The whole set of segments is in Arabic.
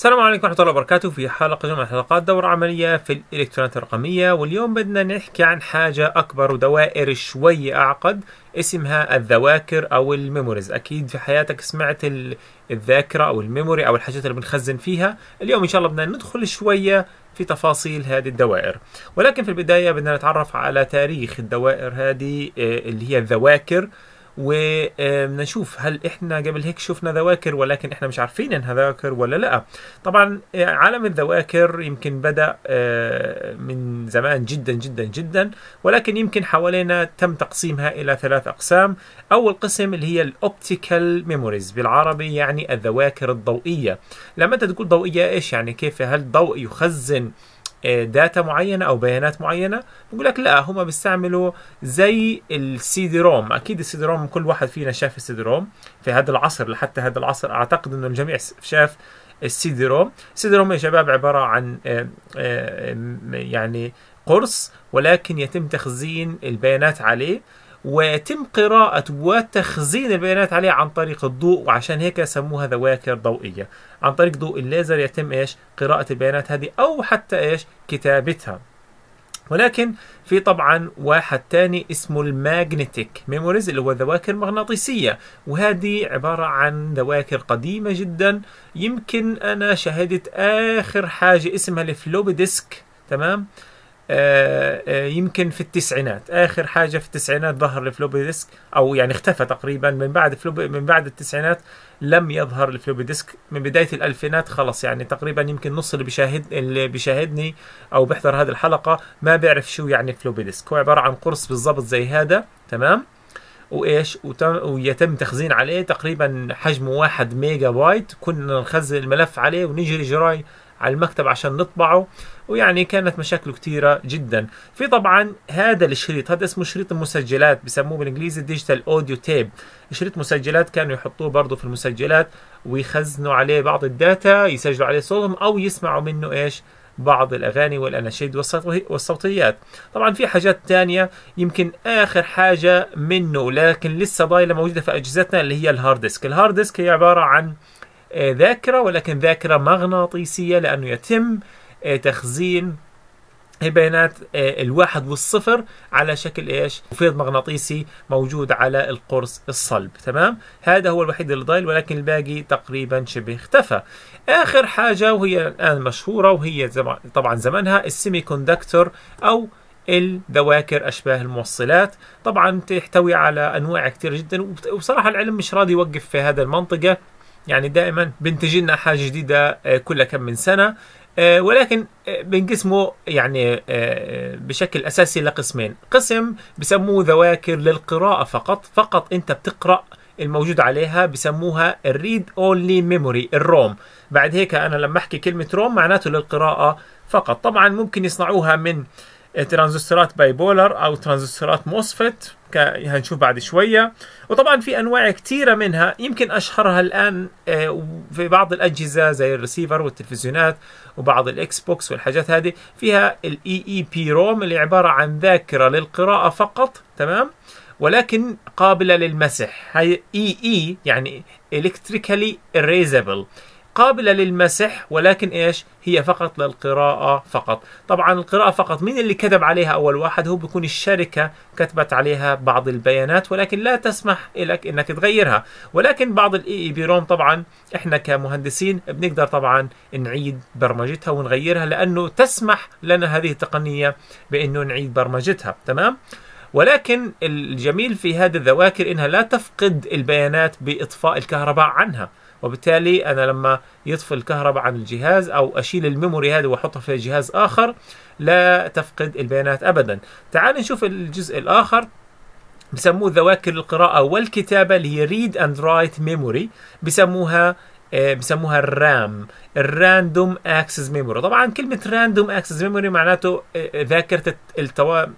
السلام عليكم ورحمة الله وبركاته في حلقة جمعة حلقات دورة عملية في الإلكترونيات الرقمية واليوم بدنا نحكي عن حاجة أكبر ودوائر شوي أعقد اسمها الذواكر أو الميموريز أكيد في حياتك سمعت الذاكرة أو الميموري أو الحاجات اللي بنخزن فيها اليوم إن شاء الله بدنا ندخل شوية في تفاصيل هذه الدوائر ولكن في البداية بدنا نتعرف على تاريخ الدوائر هذه آه، اللي هي الذواكر ونشوف هل احنا قبل هيك شفنا ذواكر ولكن احنا مش عارفين انها ذواكر ولا لا طبعا آه، عالم الذواكر يمكن بدا آه، من زمان جدا جدا جدا ولكن يمكن حوالينا تم تقسيمها الى ثلاث اقسام اول قسم اللي هي الاوبتيكال ميموريز بالعربي يعني الذواكر الضوئيه لما انت تقول ضوئيه ايش يعني كيف هل الضوء يخزن داتا آه، معينه او بيانات معينه بقول لك لا هم بيستعملوا زي السيدي روم اكيد السيدي روم كل واحد فينا شاف السيدي روم في هذا العصر لحتى هذا العصر اعتقد انه الجميع شاف السيدي روم السيدي روم يا شباب عباره عن آه، آه، يعني قرص ولكن يتم تخزين البيانات عليه ويتم قراءة وتخزين البيانات عليه عن طريق الضوء وعشان هيك سموها ذواكر ضوئية عن طريق ضوء الليزر يتم ايش قراءة البيانات هذه أو حتى ايش كتابتها ولكن في طبعا واحد تاني اسمه الماجنتيك ميموريز اللي هو ذواكر مغناطيسية وهذه عبارة عن ذواكر قديمة جدا يمكن أنا شهدت آخر حاجة اسمها الفلوبي ديسك تمام آه، آه، يمكن في التسعينات اخر حاجه في التسعينات ظهر الفلوبي ديسك او يعني اختفى تقريبا من بعد فلوبي من بعد التسعينات لم يظهر الفلوبي ديسك من بدايه الالفينات خلص يعني تقريبا يمكن نص اللي بيشاهد اللي بيشاهدني او بيحضر هذه الحلقه ما بيعرف شو يعني فلوبي ديسك هو عباره عن قرص بالضبط زي هذا تمام وايش ويتم تخزين عليه تقريبا حجمه واحد ميجا بايت كنا نخزن الملف عليه ونجري جراي على المكتب عشان نطبعه ويعني كانت مشاكله كثيرة جدا في طبعا هذا الشريط هذا اسمه شريط المسجلات بسموه بالانجليزي ديجيتال اوديو تيب شريط مسجلات كانوا يحطوه برضه في المسجلات ويخزنوا عليه بعض الداتا يسجلوا عليه صوتهم او يسمعوا منه ايش بعض الاغاني والاناشيد والصوتيات طبعا في حاجات تانية يمكن اخر حاجة منه لكن لسه ضايلة موجودة في اجهزتنا اللي هي الهارد ديسك الهارد ديسك هي عبارة عن آه، ذاكرة ولكن ذاكرة مغناطيسية لأنه يتم آه، تخزين البيانات آه، الواحد والصفر على شكل ايش؟ مفيض مغناطيسي موجود على القرص الصلب، تمام؟ هذا هو الوحيد اللي ضايل ولكن الباقي تقريبا شبه اختفى. اخر حاجه وهي الان مشهوره وهي طبعا زمنها السيمي كوندكتور او الذواكر اشباه الموصلات طبعا تحتوي على انواع كثيره جدا وبصراحه العلم مش راضي يوقف في هذا المنطقه يعني دائما بنتجي لنا حاجه جديده آه، كل كم من سنه آه، ولكن آه، بنقسمه يعني بشكل اساسي لقسمين قسم بسموه ذواكر للقراءه فقط فقط انت بتقرا الموجود عليها بسموها الريد اونلي ميموري الروم بعد هيك انا لما احكي كلمه روم معناته للقراءه فقط طبعا ممكن يصنعوها من ترانزستورات باي بولر او ترانزستورات موسفت يعني هنشوف بعد شويه وطبعا في انواع كثيره منها يمكن اشهرها الان آه، في بعض الاجهزه زي الريسيفر والتلفزيونات وبعض الاكس بوكس والحاجات هذه فيها الاي اي بي روم اللي عباره عن ذاكره للقراءه فقط تمام ولكن قابله للمسح هي اي e اي e يعني الكتريكالي اريزابل قابلة للمسح ولكن إيش هي فقط للقراءة فقط طبعا القراءة فقط مين اللي كتب عليها أول واحد هو بيكون الشركة كتبت عليها بعض البيانات ولكن لا تسمح لك إنك تغيرها ولكن بعض الإي إي e بي روم طبعا إحنا كمهندسين بنقدر طبعا نعيد برمجتها ونغيرها لأنه تسمح لنا هذه التقنية بأنه نعيد برمجتها تمام؟ ولكن الجميل في هذه الذواكر انها لا تفقد البيانات باطفاء الكهرباء عنها وبالتالي انا لما يطفي الكهرباء عن الجهاز او اشيل الميموري هذا واحطها في جهاز اخر لا تفقد البيانات ابدا تعال نشوف الجزء الاخر بسموه ذواكر القراءة والكتابة اللي هي ريد اند رايت ميموري بسموها آه، بسموها الرام الراندوم اكسس ميموري طبعا كلمه راندوم اكسس ميموري معناته آه، ذاكره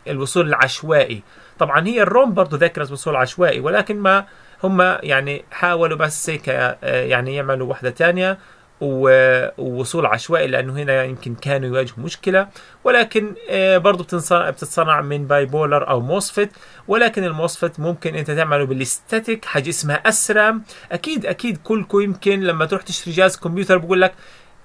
الوصول العشوائي طبعا هي الروم برضه ذاكره وصول عشوائي ولكن ما هم يعني حاولوا بس هيك آه، يعني يعملوا وحده ثانيه ووصول عشوائي لانه هنا يمكن كانوا يواجهوا مشكله ولكن آه، برضه بتنصنع بتتصنع من باي بولر او موسفت ولكن الموسفت ممكن انت تعمله بالاستاتيك حاجه اسمها اسرام اكيد اكيد كلكم يمكن لما تروح تشتري جهاز كمبيوتر بقول لك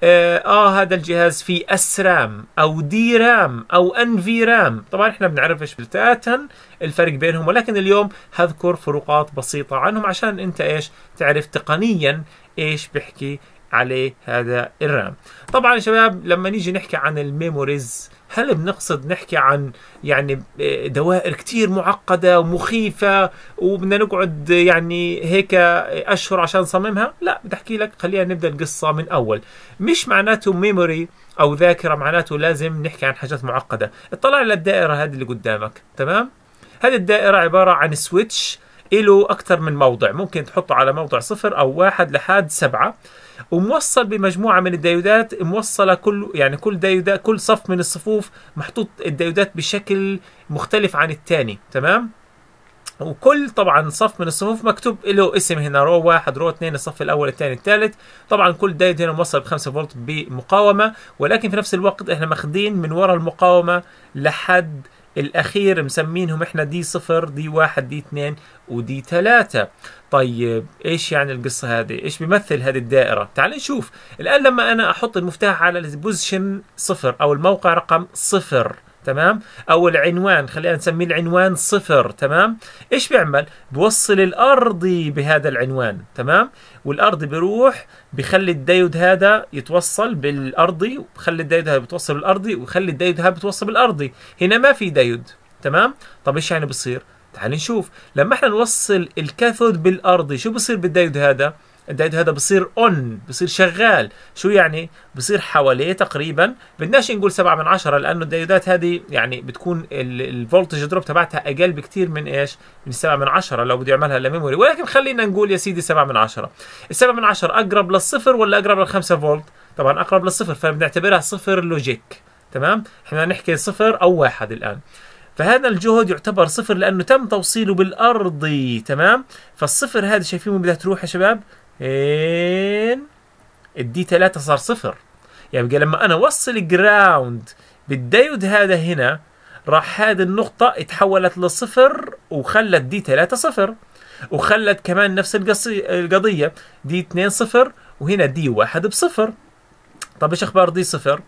آه،, آه, هذا الجهاز فيه اس رام او دي رام او ان في رام طبعا احنا بنعرفش بتاتا الفرق بينهم ولكن اليوم هذكر فروقات بسيطة عنهم عشان انت ايش تعرف تقنيا ايش بحكي عليه هذا الرام طبعا شباب لما نيجي نحكي عن الميموريز هل بنقصد نحكي عن يعني آه، دوائر كتير معقدة ومخيفة وبدنا نقعد آه، يعني هيك آه، أشهر عشان نصممها؟ لا بدي أحكي لك خلينا نبدأ القصة من أول مش معناته ميموري أو ذاكرة معناته لازم نحكي عن حاجات معقدة اطلع على الدائرة هذه اللي قدامك تمام؟ هذه الدائرة عبارة عن سويتش له أكثر من موضع ممكن تحطه على موضع صفر أو واحد لحد سبعة وموصل بمجموعة من الديودات موصلة كل يعني كل ديودات كل صف من الصفوف محطوط الديودات بشكل مختلف عن الثاني تمام وكل طبعا صف من الصفوف مكتوب له اسم هنا رو واحد رو اثنين الصف الاول الثاني الثالث طبعا كل دايد هنا موصل ب 5 فولت بمقاومه ولكن في نفس الوقت احنا ماخدين من ورا المقاومه لحد الأخير مسمينهم إحنا دي صفر دي واحد دي اثنين ودي ثلاثة طيب إيش يعني القصة هذه إيش بيمثل هذه الدائرة تعال نشوف الآن لما أنا أحط المفتاح على البوزيشن صفر أو الموقع رقم صفر تمام او العنوان خلينا نسميه العنوان صفر تمام ايش بيعمل بوصل الارضي بهذا العنوان تمام والارضي بيروح بخلي الدايود هذا يتوصل بالارضي وبخلي الدايود هذا بتوصل بالارضي وخلي الدايود هذا بتوصل بالارضي هنا ما في دايود تمام طب ايش يعني بصير تعال نشوف لما احنا نوصل الكاثود بالارضي شو بصير بالدايود هذا الدايد هذا بصير اون بصير شغال شو يعني بصير حواليه تقريبا بدناش نقول 7 من 10 لانه الدايودات هذه يعني بتكون الفولتج دروب تبعتها اقل بكثير من ايش من 7 من 10 لو بده يعملها لميموري ولكن خلينا نقول يا سيدي 7 من 10 ال7 من 10 اقرب للصفر ولا اقرب لل5 فولت طبعا اقرب للصفر فبنعتبرها صفر لوجيك تمام احنا نحكي صفر او واحد الان فهذا الجهد يعتبر صفر لانه تم توصيله بالارضي تمام فالصفر هذا شايفين وين بدها تروح يا شباب الدي 3 صار صفر يبقى يعني لما انا اوصل جراوند بالديود هذا هنا راح هذه النقطة اتحولت لصفر وخلت دي 3 صفر وخلت كمان نفس القضية دي 2 صفر وهنا دي 1 بصفر طب ايش اخبار دي صفر؟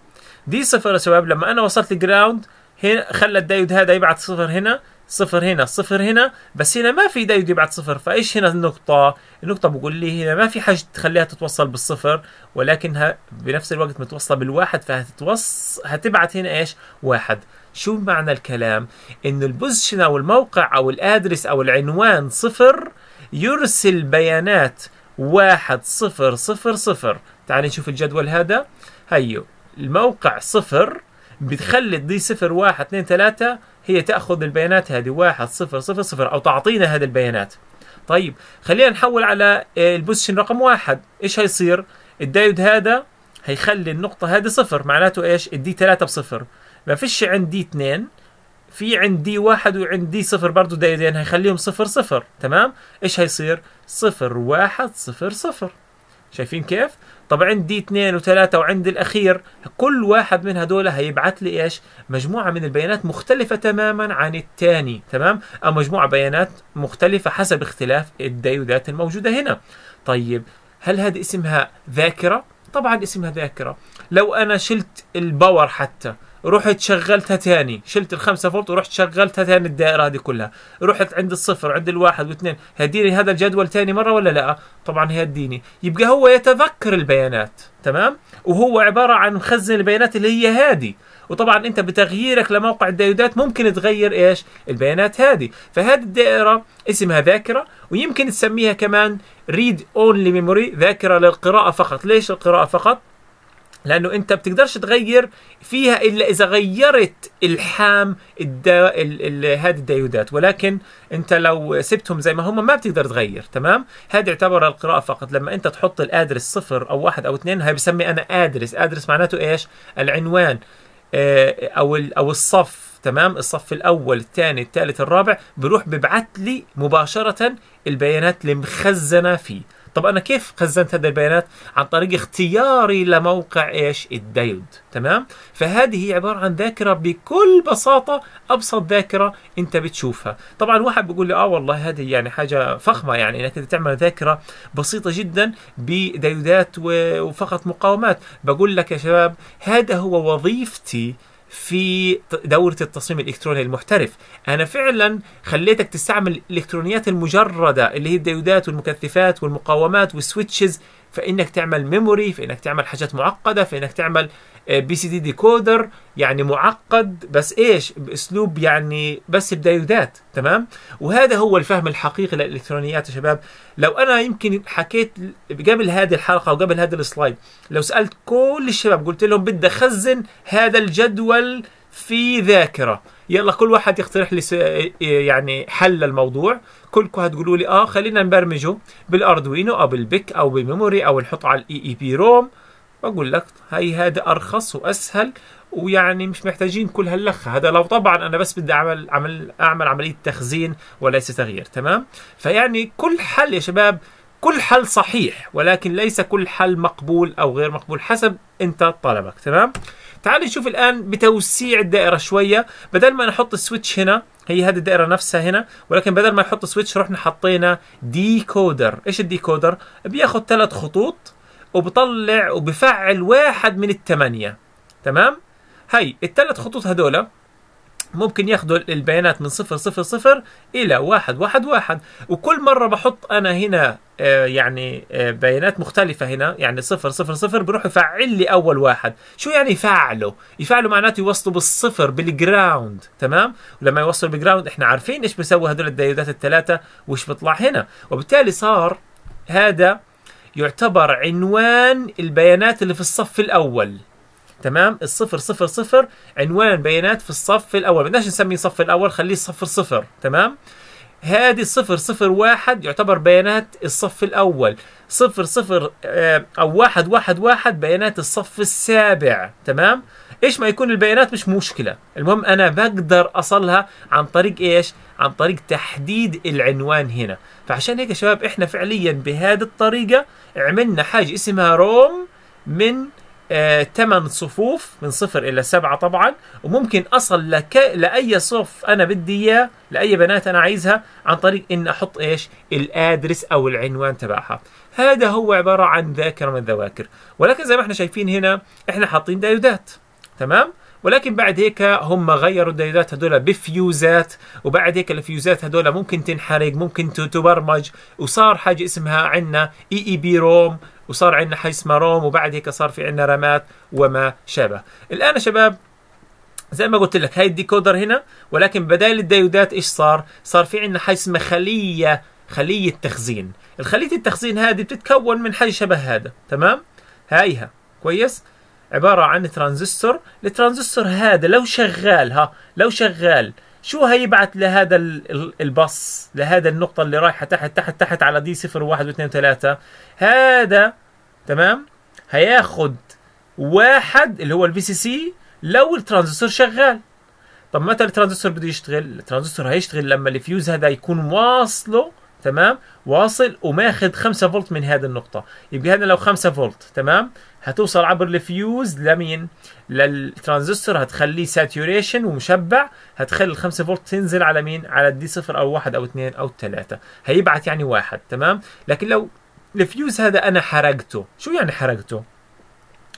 دي صفر يا شباب لما انا وصلت جراوند هنا خلى الدايود هذا يبعث صفر هنا صفر هنا صفر هنا بس هنا ما في دايود يبعت صفر فايش هنا النقطة النقطة بقول لي هنا ما في حاجة تخليها تتوصل بالصفر ولكنها بنفس الوقت متوصلة بالواحد فهتتوص هتبعت هنا ايش واحد شو معنى الكلام انه البوزيشن او الموقع او الادرس او العنوان صفر يرسل بيانات واحد صفر صفر صفر تعال نشوف الجدول هذا هيو الموقع صفر بتخلي دي صفر واحد اثنين ثلاثة هي تأخذ البيانات هذه واحد صفر صفر صفر أو تعطينا هذه البيانات طيب خلينا نحول على آه، البوزيشن رقم واحد إيش هيصير الدايود هذا هيخلي النقطة هذه صفر معناته إيش الدي ثلاثة بصفر ما فيش عندي اثنين في عندي واحد وعندي صفر برضه دايدين هيخليهم صفر صفر تمام ايش هيصير صفر واحد صفر صفر شايفين كيف؟ طب عندي اثنين وثلاثة وعند الأخير كل واحد من هدول هيبعث لي إيش؟ مجموعة من البيانات مختلفة تماما عن الثاني تمام؟ أو مجموعة بيانات مختلفة حسب اختلاف الديودات الموجودة هنا طيب هل هذه اسمها ذاكرة؟ طبعا اسمها ذاكرة لو أنا شلت الباور حتى رحت شغلتها ثاني شلت الخمسة فولت ورحت شغلتها ثاني الدائرة هذه كلها رحت عند الصفر عند الواحد واثنين هديني هذا الجدول ثاني مرة ولا لا طبعا هيديني يبقى هو يتذكر البيانات تمام وهو عبارة عن مخزن البيانات اللي هي هذه وطبعا انت بتغييرك لموقع الديودات ممكن تغير ايش البيانات هذه فهذه الدائره اسمها ذاكره ويمكن تسميها كمان ريد اونلي ميموري ذاكره للقراءه فقط ليش القراءه فقط لانه انت بتقدرش تغير فيها الا اذا غيرت الحام ال... ال... هذه الديودات ولكن انت لو سبتهم زي ما هم ما بتقدر تغير تمام هذا يعتبر القراءه فقط لما انت تحط الادرس صفر او واحد او اثنين هاي بسمي انا ادرس ادرس معناته ايش العنوان آه، او او الصف تمام الصف الاول الثاني الثالث الرابع بروح ببعث لي مباشره البيانات اللي مخزنه فيه طب انا كيف خزنت هذه البيانات عن طريق اختياري لموقع ايش الدايود تمام فهذه هي عباره عن ذاكره بكل بساطه ابسط ذاكره انت بتشوفها طبعا واحد بيقول لي اه والله هذه يعني حاجه فخمه يعني انك تعمل ذاكره بسيطه جدا بدايودات وفقط مقاومات بقول لك يا شباب هذا هو وظيفتي في دورة التصميم الإلكتروني المحترف أنا فعلا خليتك تستعمل الإلكترونيات المجردة اللي هي الديودات والمكثفات والمقاومات والسويتشز فانك تعمل ميموري فانك تعمل حاجات معقده فانك تعمل بي سي دي ديكودر يعني معقد بس ايش باسلوب يعني بس بدايودات تمام وهذا هو الفهم الحقيقي للالكترونيات يا شباب لو انا يمكن حكيت قبل هذه الحلقه وقبل هذا السلايد لو سالت كل الشباب قلت لهم بدي اخزن هذا الجدول في ذاكره يلا كل واحد يقترح لي يعني حل الموضوع كلكم هتقولوا لي اه خلينا نبرمجه بالاردوينو او بالبيك او بميموري او نحطه على الاي اي بي روم بقول لك هي هذا ارخص واسهل ويعني مش محتاجين كل هاللخه هذا لو طبعا انا بس بدي اعمل اعمل اعمل عمليه تخزين وليس تغيير تمام فيعني كل حل يا شباب كل حل صحيح ولكن ليس كل حل مقبول او غير مقبول حسب انت طلبك تمام تعالوا نشوف الآن بتوسيع الدائرة شوية بدل ما نحط السويتش هنا هي هذه الدائرة نفسها هنا ولكن بدل ما نحط سويتش رحنا حطينا ديكودر ايش الديكودر؟ بياخد ثلاث خطوط وبطلع وبفعل واحد من الثمانية تمام؟ هي الثلاث خطوط هذول ممكن ياخذوا البيانات من صفر صفر صفر إلى واحد واحد واحد وكل مرة بحط أنا هنا آه، يعني آه، بيانات مختلفة هنا يعني صفر صفر صفر بروح يفعل لي أول واحد شو يعني يفعله؟ يفعله معناته يوصلوا بالصفر بالجراوند تمام؟ ولما يوصلوا بالجراوند احنا عارفين ايش بيسوي هذول الديودات الثلاثة وايش بيطلع هنا وبالتالي صار هذا يعتبر عنوان البيانات اللي في الصف الأول تمام الصفر صفر صفر عنوان البيانات في الصف الاول بدناش نسميه صف الاول خليه صفر صفر تمام هذه صفر صفر واحد يعتبر بيانات الصف الأول صفر صفر آه، أو واحد واحد واحد بيانات الصف السابع تمام إيش ما يكون البيانات مش مشكلة المهم أنا بقدر أصلها عن طريق إيش عن طريق تحديد العنوان هنا فعشان هيك يا شباب إحنا فعليا بهذه الطريقة عملنا حاجة اسمها روم من آه، ثمان صفوف من صفر الى سبعه طبعا وممكن اصل لك لاي صف انا بدي اياه لاي بنات انا عايزها عن طريق ان احط ايش الادرس او العنوان تبعها هذا هو عباره عن ذاكره من الذواكر ولكن زي ما احنا شايفين هنا احنا حاطين دايودات تمام ولكن بعد هيك هم غيروا الدايودات هدول بفيوزات وبعد هيك الفيوزات هدول ممكن تنحرق ممكن تبرمج وصار حاجه اسمها عندنا اي اي بي روم وصار عندنا روم وبعد هيك صار في عندنا رامات وما شابه الآن يا شباب زي ما قلت لك هاي الديكودر هنا ولكن بدال الديودات ايش صار؟ صار في عندنا حي اسمه خليه خليه تخزين، الخليه التخزين هذه بتتكون من حي شبه هذا، تمام؟ هايها كويس؟ عباره عن ترانزستور، الترانزستور هذا لو شغال ها لو شغال شو هيبعت لهذا البص لهذا النقطة اللي رايحة تحت تحت تحت على دي صفر واحد واثنين ثلاثة هذا تمام هياخد واحد اللي هو الفي سي سي لو الترانزستور شغال طب متى الترانزستور بده يشتغل؟ الترانزستور هيشتغل لما الفيوز هذا يكون واصله تمام واصل وماخذ 5 فولت من هذه النقطة يبقى هذا لو 5 فولت تمام هتوصل عبر الفيوز لمين؟ للترانزستور هتخليه ساتوريشن ومشبع هتخلي ال 5 فولت تنزل على مين؟ على الدي صفر او واحد او اثنين او ثلاثة هيبعت يعني واحد تمام؟ لكن لو الفيوز هذا انا حرقته، شو يعني حرقته؟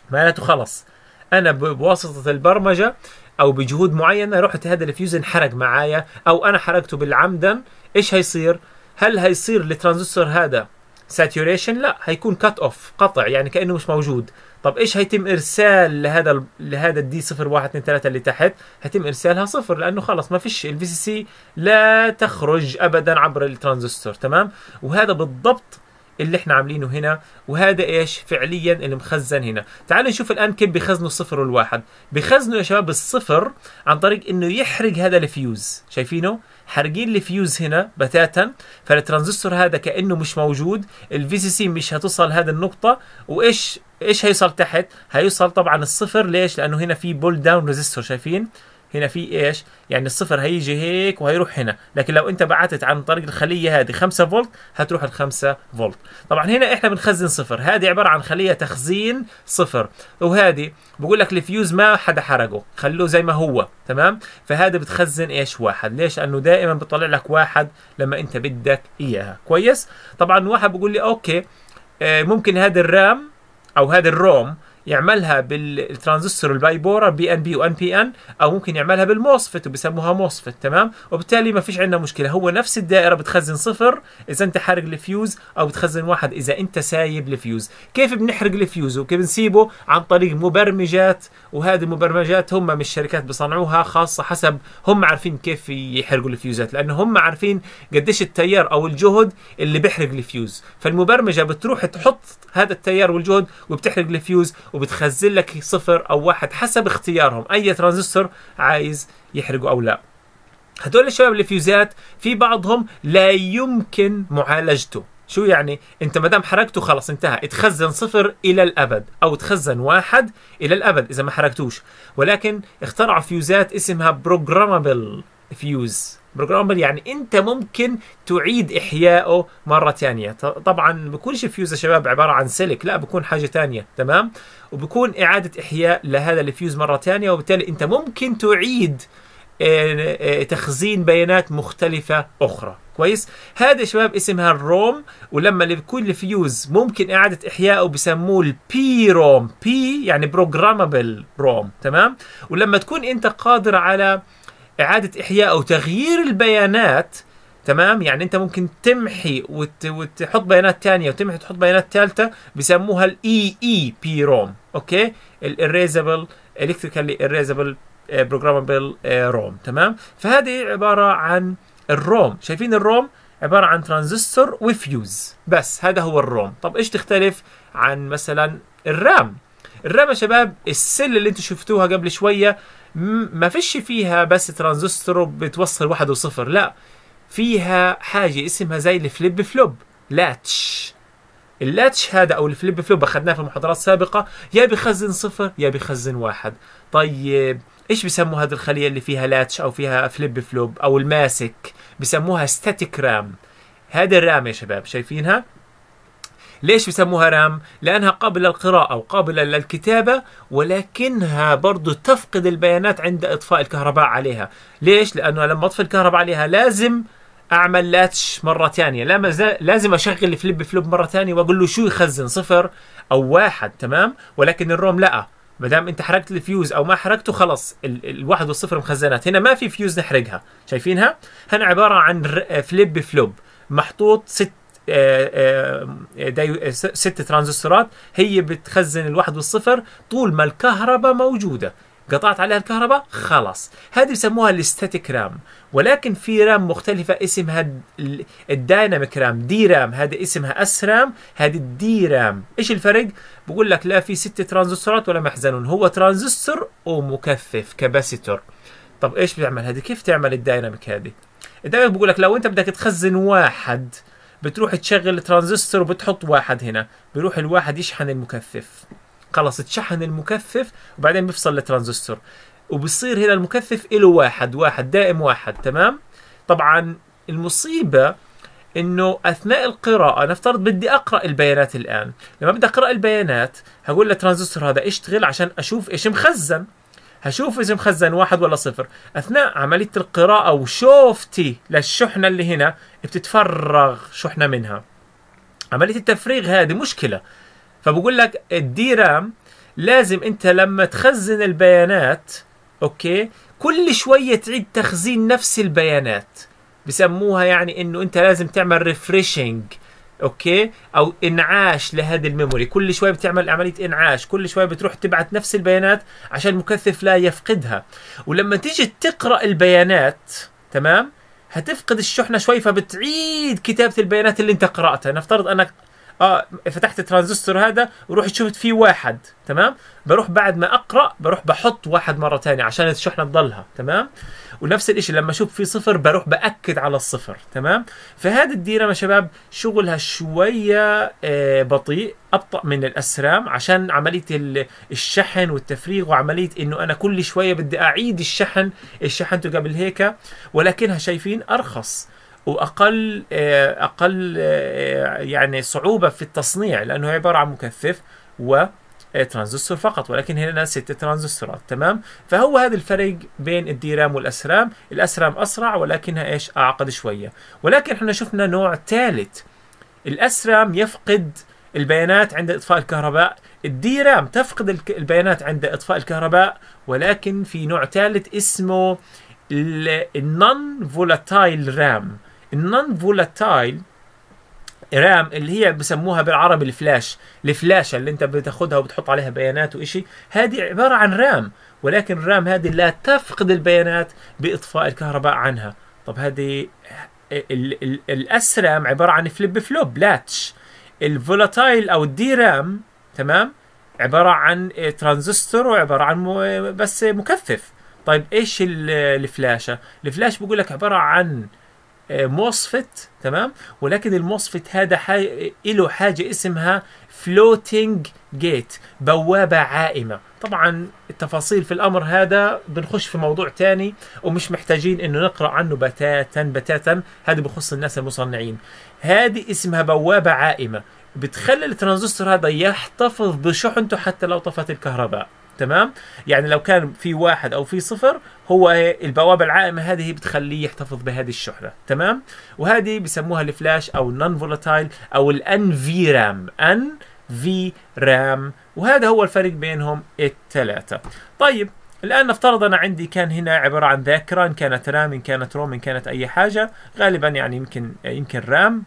معناته خلص انا بواسطة البرمجة او بجهود معينة رحت هذا الفيوز انحرق معايا او انا حرقته بالعمدا ايش هيصير؟ هل هيصير الترانزستور هذا ساتوريشن لا هيكون كات اوف قطع يعني كانه مش موجود طب ايش هيتم ارسال لهذا لهذا الدي 0 1 2 3 اللي تحت هيتم ارسالها صفر لانه خلص ما فيش الفي سي سي لا تخرج ابدا عبر الترانزستور تمام وهذا بالضبط اللي احنا عاملينه هنا وهذا ايش فعليا اللي مخزن هنا تعالوا نشوف الان كيف بيخزنوا الصفر والواحد بيخزنوا يا شباب الصفر عن طريق انه يحرق هذا الفيوز شايفينه حارقين الفيوز هنا بتاتا فالترانزستور هذا كانه مش موجود الفي سي سي مش هتوصل هذه النقطه وايش ايش هيوصل تحت هيوصل طبعا الصفر ليش لانه هنا في بول داون ريزيستور شايفين هنا في ايش يعني الصفر هيجي هيك وهيروح هنا لكن لو انت بعتت عن طريق الخليه هذه 5 فولت هتروح ال 5 فولت طبعا هنا احنا بنخزن صفر هذه عباره عن خليه تخزين صفر وهذه بقول لك الفيوز ما حدا حرقه خلوه زي ما هو تمام فهذا بتخزن ايش واحد ليش لانه دائما بتطلع لك واحد لما انت بدك اياها كويس طبعا واحد بقول لي اوكي آه، ممكن هذا الرام او هذا الروم يعملها بالترانزستور البايبورا بي ان بي وان بي ان او ممكن يعملها بالموسفت وبيسموها موسفت تمام وبالتالي ما فيش عندنا مشكله هو نفس الدائره بتخزن صفر اذا انت حارق الفيوز او بتخزن واحد اذا انت سايب الفيوز كيف بنحرق الفيوز وكيف بنسيبه عن طريق مبرمجات وهذه المبرمجات هم من الشركات بصنعوها خاصه حسب هم عارفين كيف يحرقوا الفيوزات لانه هم عارفين قديش التيار او الجهد اللي بيحرق الفيوز فالمبرمجه بتروح تحط هذا التيار والجهد وبتحرق الفيوز وبتخزن لك صفر او واحد حسب اختيارهم اي ترانزستور عايز يحرقه او لا هدول الشباب الفيوزات في بعضهم لا يمكن معالجته شو يعني انت ما دام حركته خلص انتهى اتخزن صفر الى الابد او تخزن واحد الى الابد اذا ما حركتوش ولكن اخترعوا فيوزات اسمها بروجرامبل فيوز بروجرامبل يعني انت ممكن تعيد احيائه مره ثانيه طبعا شيء فيوز يا شباب عباره عن سلك لا بكون حاجه ثانيه تمام وبكون اعاده احياء لهذا الفيوز مره ثانيه وبالتالي انت ممكن تعيد آه، آه، تخزين بيانات مختلفة أخرى كويس هذا يا شباب اسمها الروم ولما لكل الفيوز ممكن إعادة إحيائه بسموه البي روم بي يعني بروجرامبل روم تمام ولما تكون أنت قادر على اعاده احياء او تغيير البيانات تمام يعني انت ممكن تمحي وت... وتحط بيانات ثانيه وتمحي وتحط بيانات ثالثه بسموها الـ EEP ROM روم اوكي Erasable Electrically Erasable آه، Programmable آه، ROM تمام فهذه عباره عن الروم شايفين الروم عباره عن ترانزستور وفيوز بس هذا هو الروم طب ايش تختلف عن مثلا الرام الرام يا شباب السل اللي انتم شفتوها قبل شويه ما فيش فيها بس ترانزستور بتوصل واحد وصفر لا فيها حاجه اسمها زي الفليب فلوب لاتش اللاتش هذا او الفليب فلوب اخذناه في محاضرات سابقه يا بيخزن صفر يا بيخزن واحد طيب ايش بيسموا هذه الخليه اللي فيها لاتش او فيها فليب فلوب او الماسك بيسموها ستاتيك رام هذا الرام يا شباب شايفينها ليش بسموها رام؟ لأنها قابلة للقراءة وقابلة للكتابة ولكنها برضو تفقد البيانات عند إطفاء الكهرباء عليها ليش؟ لأنه لما أطفي الكهرباء عليها لازم اعمل لاتش مره ثانيه لازم اشغل الفليب فلوب مره ثانيه واقول له شو يخزن صفر او واحد تمام ولكن الروم لا ما دام انت حرقت الفيوز او ما حرقته خلص ال الواحد والصفر مخزنات هنا ما في فيوز نحرقها شايفينها هنا عباره عن فليب فلوب محطوط ست آه، آه، إيه، إيه، ست ترانزستورات هي بتخزن الواحد والصفر طول ما الكهرباء موجوده قطعت عليها الكهرباء خلاص هذه يسموها الاستاتيك رام ولكن في رام مختلفة اسمها الدايناميك رام دي رام هذا اسمها اس رام هذه الدي رام ايش الفرق بقول لك لا في ست ترانزستورات ولا محزنون هو ترانزستور ومكثف كباسيتور طب ايش بيعمل هذه كيف تعمل الدايناميك هذه الدايناميك بقول لك لو انت بدك تخزن واحد بتروح تشغل ترانزستور وبتحط واحد هنا بيروح الواحد يشحن المكثف خلص اتشحن المكثف وبعدين بيفصل الترانزستور وبصير هنا المكثف له واحد واحد دائم واحد تمام طبعا المصيبة انه اثناء القراءة نفترض بدي اقرا البيانات الان لما بدي اقرا البيانات هقول للترانزستور هذا اشتغل عشان اشوف ايش مخزن هشوف اذا مخزن واحد ولا صفر اثناء عمليه القراءه وشوفتي للشحنه اللي هنا بتتفرغ شحنه منها عمليه التفريغ هذه مشكله فبقول لك الدي رام لازم انت لما تخزن البيانات اوكي كل شويه تعيد تخزين نفس البيانات بسموها يعني انه انت لازم تعمل ريفريشنج اوكي او انعاش لهذه الميموري كل شوي بتعمل عمليه انعاش كل شوي بتروح تبعت نفس البيانات عشان المكثف لا يفقدها ولما تيجي تقرا البيانات تمام هتفقد الشحنه شوي فبتعيد كتابه البيانات اللي انت قراتها نفترض انك اه فتحت الترانزستور هذا ورحت شفت فيه واحد تمام بروح بعد ما اقرا بروح بحط واحد مره ثانيه عشان الشحنه تضلها تمام ونفس الشيء لما اشوف في صفر بروح باكد على الصفر تمام فهذه الديره يا شباب شغلها شويه آه، بطيء ابطا من الاسرام عشان عمليه الشحن والتفريغ وعمليه انه انا كل شويه بدي اعيد الشحن شحنته قبل هيك ولكنها شايفين ارخص واقل آه، اقل آه، يعني صعوبه في التصنيع لانه عباره عن مكثف و ترانزستور فقط ولكن هنا ست ترانزستورات تمام فهو هذا الفرق بين الديرام والاسرام الاسرام اسرع ولكنها ايش اعقد شويه ولكن احنا شفنا نوع ثالث الاسرام يفقد البيانات عند اطفاء الكهرباء الديرام تفقد البيانات عند اطفاء الكهرباء ولكن في نوع ثالث اسمه النون فولاتايل رام النون فولاتايل رام اللي هي بسموها بالعربي الفلاش الفلاشة اللي انت بتاخدها وبتحط عليها بيانات وإشي هذه عبارة عن رام ولكن الرام هذه لا تفقد البيانات بإطفاء الكهرباء عنها طب هذه الأسرام عبارة عن فليب فلوب لاتش الفولاتايل أو الدي رام تمام عبارة عن ترانزستور وعبارة عن بس مكثف طيب ايش الفلاشة الفلاش بقول لك عبارة عن موسفت آه، تمام ولكن الموسفت هذا حي... له حاجة اسمها فلوتينج جيت بوابة عائمة طبعا التفاصيل في الأمر هذا بنخش في موضوع تاني ومش محتاجين انه نقرأ عنه بتاتا بتاتا هذا بخص الناس المصنعين هذه اسمها بوابة عائمة بتخلي الترانزستور هذا يحتفظ بشحنته حتى لو طفت الكهرباء تمام يعني لو كان في واحد او في صفر هو البوابه العائمه هذه بتخليه يحتفظ بهذه الشحنه تمام وهذه بسموها الفلاش او النون فولاتايل او الان في رام ان في رام وهذا هو الفرق بينهم الثلاثه طيب الآن نفترض أنا عندي كان هنا عبارة عن ذاكرة إن كانت رام إن كانت روم إن كانت أي حاجة غالبا يعني يمكن يمكن رام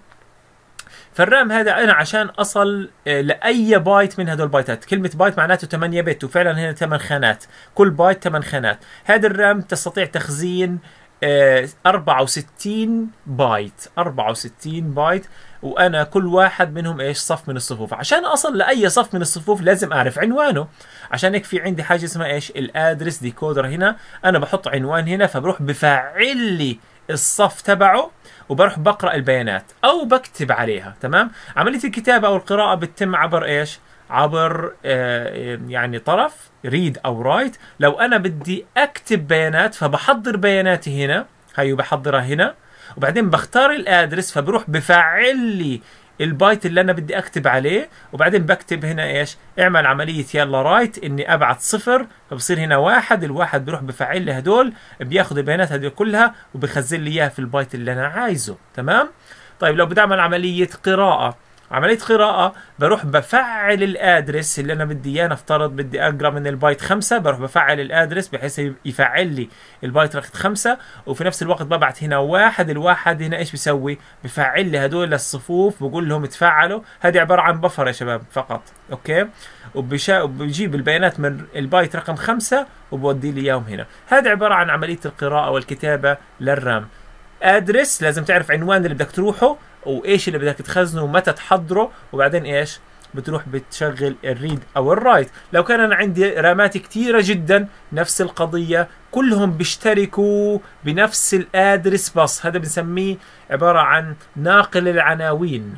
فالرام هذا انا عشان اصل آه، لاي بايت من هدول البايتات كلمه بايت معناته 8 بت وفعلا هنا 8 خانات كل بايت 8 خانات هذا الرام تستطيع تخزين 64 آه، بايت 64 بايت وانا كل واحد منهم ايش صف من الصفوف عشان اصل لاي صف من الصفوف لازم اعرف عنوانه عشان هيك في عندي حاجه اسمها ايش الادرس ديكودر هنا انا بحط عنوان هنا فبروح بفعل لي الصف تبعه وبروح بقرا البيانات او بكتب عليها تمام عمليه الكتابه او القراءه بتتم عبر ايش عبر آه، يعني طرف ريد او رايت لو انا بدي اكتب بيانات فبحضر بياناتي هنا هي بحضرها هنا وبعدين بختار الادرس فبروح بفعل لي البايت اللي انا بدي اكتب عليه وبعدين بكتب هنا ايش اعمل عمليه يلا رايت اني ابعت صفر فبصير هنا واحد الواحد بيروح بفعل لي هدول بياخذ البيانات هذه كلها وبخزن لي اياها في البايت اللي انا عايزه تمام طيب لو بدي اعمل عمليه قراءه عمليه قراءه بروح بفعل الادرس اللي انا بدي اياه نفترض بدي اقرا من البايت خمسة بروح بفعل الادرس بحيث يفعل لي البايت رقم خمسة وفي نفس الوقت ببعت هنا واحد الواحد هنا ايش بيسوي بفعل لي هدول الصفوف بقول لهم تفعلوا هذه عباره عن بفر يا شباب فقط اوكي وبشا... وبجيب البيانات من البايت رقم خمسة وبودي لي اياهم هنا هذه عباره عن عمليه القراءه والكتابه للرام ادرس لازم تعرف عنوان اللي بدك تروحه وايش اللي بدك تخزنه ومتى تحضره وبعدين ايش بتروح بتشغل الريد او الرايت لو كان انا عندي رامات كثيره جدا نفس القضيه كلهم بيشتركوا بنفس الادرس بس هذا بنسميه عباره عن ناقل العناوين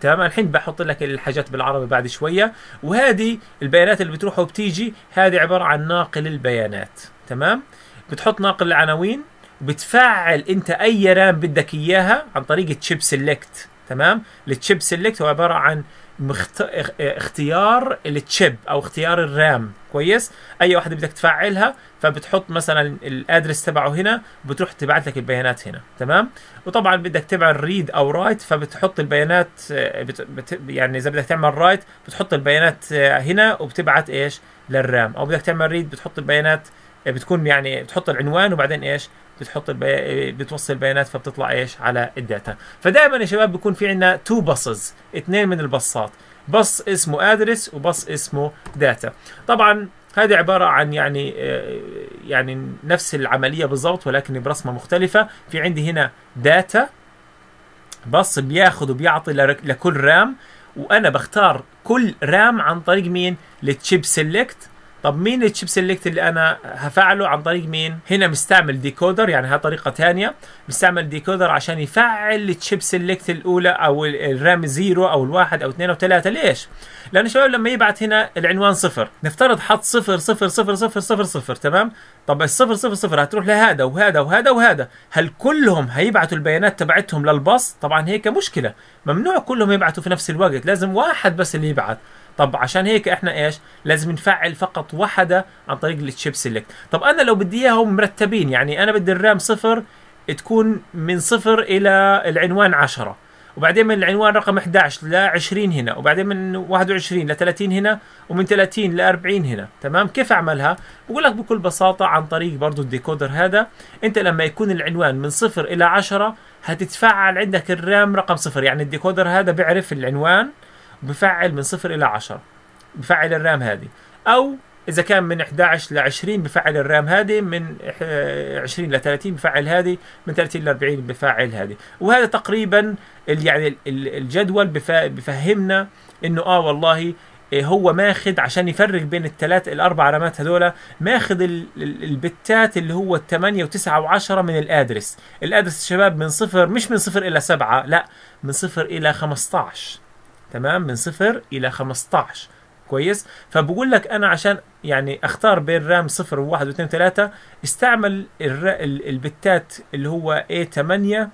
تمام الحين بحط لك الحاجات بالعربي بعد شويه وهذه البيانات اللي بتروح وبتيجي هذه عباره عن ناقل البيانات تمام بتحط ناقل العناوين بتفعل انت اي رام بدك اياها عن طريق تشيب سيلكت تمام التشيب سيلكت هو عباره عن مخت... اختيار التشيب او اختيار الرام كويس اي واحده بدك تفعلها فبتحط مثلا الادرس تبعه هنا بتروح تبعث لك البيانات هنا تمام وطبعا بدك تعمل ريد او رايت فبتحط البيانات بت... بت... يعني اذا بدك تعمل رايت بتحط البيانات هنا وبتبعت ايش للرام او بدك تعمل ريد بتحط البيانات بتكون يعني بتحط العنوان وبعدين ايش بتحط البي... بتوصل البيانات فبتطلع ايش على الداتا فدائما يا شباب بيكون في عندنا تو باصز اثنين من الباصات بص اسمه ادرس وبص اسمه داتا طبعا هذه عبارة عن يعني آه، يعني نفس العملية بالضبط ولكن برسمة مختلفة في عندي هنا داتا بص بياخذ وبيعطي لكل رام وانا بختار كل رام عن طريق مين؟ التشيب سيلكت طب مين التشيب سيلكت اللي انا هفعله عن طريق مين هنا مستعمل ديكودر يعني ها طريقه ثانيه مستعمل ديكودر عشان يفعل التشيب سيلكت الاولى او الرام زيرو او الواحد او اثنين او ثلاثه ليش لان شباب لما يبعت هنا العنوان صفر نفترض حط صفر صفر صفر صفر صفر صفر تمام طب الصفر صفر صفر هتروح لهذا وهذا وهذا وهذا هل كلهم هيبعتوا البيانات تبعتهم للباص طبعا هيك مشكله ممنوع كلهم يبعثوا في نفس الوقت لازم واحد بس اللي يبعت طب عشان هيك احنا ايش لازم نفعل فقط وحده عن طريق التشيب سيلكت طب انا لو بدي اياهم مرتبين يعني انا بدي الرام صفر تكون من صفر الى العنوان 10 وبعدين من العنوان رقم 11 ل 20 هنا وبعدين من 21 ل 30 هنا ومن 30 ل 40 هنا تمام كيف اعملها بقول لك بكل بساطه عن طريق برضو الديكودر هذا انت لما يكون العنوان من 0 الى 10 هتتفعل عندك الرام رقم 0 يعني الديكودر هذا بيعرف العنوان بفعل من صفر إلى 10 بفعل الرام هذه أو إذا كان من 11 ل 20 بفعل الرام هذه من 20 ل 30 بفعل هذه من 30 ل 40 بفعل هذه وهذا تقريبا يعني الجدول بفهمنا إنه آه والله إيه، هو ماخذ عشان يفرق بين الثلاث الاربع رامات هذول ماخذ البتات اللي هو 8 و9 و10 من الادرس الادرس شباب من صفر مش من صفر الى سبعة لا من صفر الى 15 تمام من 0 الى 15 كويس فبقول لك انا عشان يعني اختار بين رام 0 و1 و2 و3 استعمل البتات اللي هو A8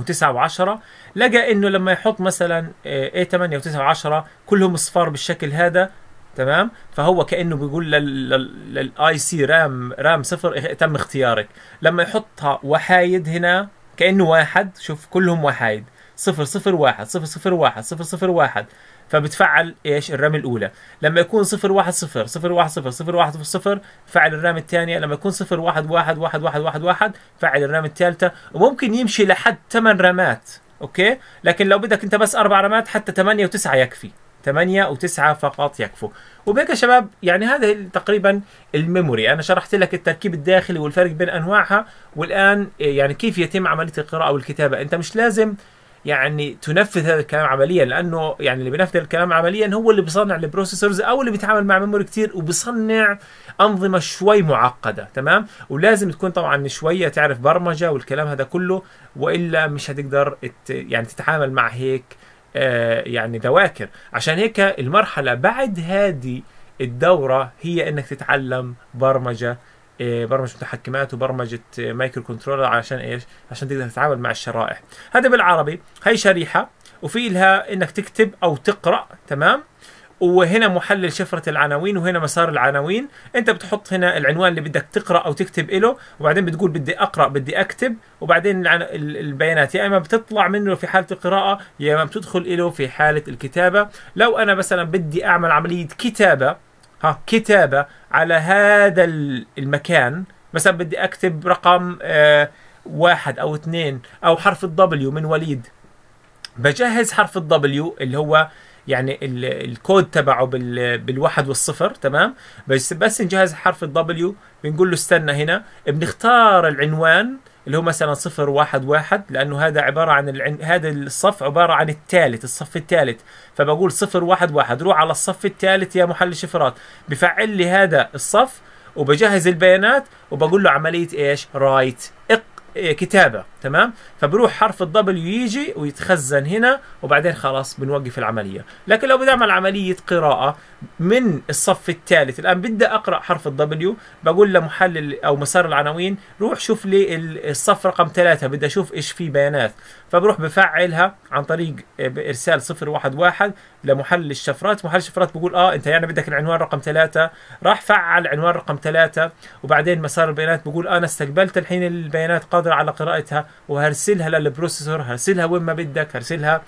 و9 و10 لقى انه لما يحط مثلا A8 و9 و10 كلهم اصفار بالشكل هذا تمام فهو كانه بيقول للاي سي رام رام 0 إيه، تم اختيارك لما يحطها وحايد هنا كانه واحد شوف كلهم وحايد صفر صفر واحد صفر صفر واحد صفر صفر واحد فبتفعل ايش الرمي الاولى لما يكون صفر واحد صفر صفر واحد صفر صفر واحد صفر صفر فعل الرمي الثانيه لما يكون صفر واحد واحد واحد واحد واحد واحد فعل الرمي الثالثه وممكن يمشي لحد ثمان رمات اوكي لكن لو بدك انت بس اربع رمات حتى ثمانيه وتسعه يكفي ثمانية أو تسعة فقط يكفوا وبهيك يا شباب يعني هذا تقريبا الميموري أنا شرحت لك التركيب الداخلي والفرق بين أنواعها والآن يعني كيف يتم عملية القراءة والكتابة أنت مش لازم يعني تنفذ هذا الكلام عمليا لانه يعني اللي بينفذ الكلام عمليا هو اللي بيصنع البروسيسورز او اللي بيتعامل مع ميموري كتير وبيصنع انظمه شوي معقده تمام ولازم تكون طبعا شويه تعرف برمجه والكلام هذا كله والا مش هتقدر يعني تتعامل مع هيك آه، يعني ذواكر عشان هيك المرحله بعد هذه الدوره هي انك تتعلم برمجه إيه، برمجه متحكمات وبرمجه مايكرو كنترولر عشان ايش؟ عشان تقدر تتعامل مع الشرائح. هذا بالعربي هي شريحه وفي لها انك تكتب او تقرا تمام؟ وهنا محلل شفرة العناوين وهنا مسار العناوين انت بتحط هنا العنوان اللي بدك تقرأ او تكتب له وبعدين بتقول بدي اقرأ بدي اكتب وبعدين البيانات يا اما بتطلع منه في حالة القراءة يا اما بتدخل له في حالة الكتابة لو انا مثلا بدي اعمل عملية كتابة ها كتابه على هذا المكان مثلا بدي اكتب رقم آه، واحد او اثنين او حرف الدبليو من وليد بجهز حرف الدبليو اللي هو يعني الكود تبعه بالواحد والصفر تمام بس بس نجهز حرف الدبليو بنقول له استنى هنا بنختار العنوان اللي هو مثلا صفر واحد واحد لانه هذا عباره عن العن... هذا الصف عباره عن الثالث الصف الثالث فبقول صفر واحد واحد روح على الصف الثالث يا محل شفرات بفعل لي هذا الصف وبجهز البيانات وبقول له عمليه ايش رايت اق... إيه، كتابه تمام فبروح حرف الدبليو يجي ويتخزن هنا وبعدين خلاص بنوقف العمليه لكن لو بدي اعمل عمليه قراءه من الصف الثالث الان بدي اقرا حرف الدبليو بقول لمحلل او مسار العناوين روح شوف لي الصف رقم ثلاثة بدي اشوف ايش في بيانات فبروح بفعلها عن طريق ارسال 011 لمحلل الشفرات محلل الشفرات بقول اه انت يعني بدك العنوان رقم ثلاثة راح فعل عنوان رقم ثلاثة وبعدين مسار البيانات بقول آه، انا استقبلت الحين البيانات قادر على قراءتها وهرسلها للبروسيسور هرسلها وين ما بدك هرسلها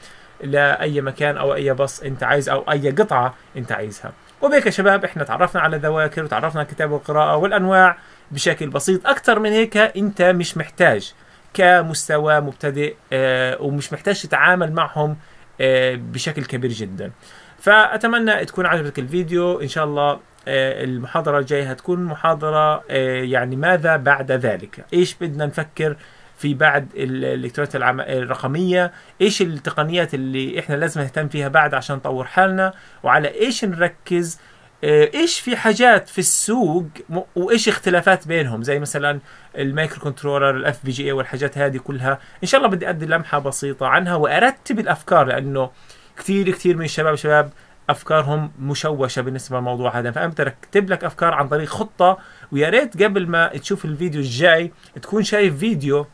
لاي مكان او اي باص انت عايز او اي قطعه انت عايزها وبهيك يا شباب احنا تعرفنا على الذواكر وتعرفنا على الكتابه والقراءه والانواع بشكل بسيط اكثر من هيك انت مش محتاج كمستوى مبتدئ آه، ومش محتاج تتعامل معهم آه، بشكل كبير جدا فاتمنى تكون عجبتك الفيديو ان شاء الله آه، المحاضره الجايه هتكون محاضره يعني ماذا بعد ذلك ايش بدنا نفكر في بعد الالكترونيات العم... الرقميه ايش التقنيات اللي احنا لازم نهتم فيها بعد عشان نطور حالنا وعلى ايش نركز آه، ايش في حاجات في السوق وايش اختلافات بينهم زي مثلا المايكرو كنترولر الاف بي جي اي والحاجات هذه كلها ان شاء الله بدي ادي لمحه بسيطه عنها وارتب الافكار لانه كثير كثير من الشباب شباب افكارهم مشوشه بالنسبه للموضوع هذا فانت رتب لك افكار عن طريق خطه ويا ريت قبل ما تشوف الفيديو الجاي تكون شايف فيديو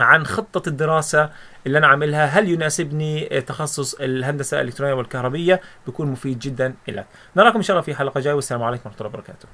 عن خطة الدراسة اللي أنا عاملها هل يناسبني تخصص الهندسة الإلكترونية والكهربية بيكون مفيد جدا لك نراكم إن شاء الله في حلقة جاية والسلام عليكم ورحمة الله وبركاته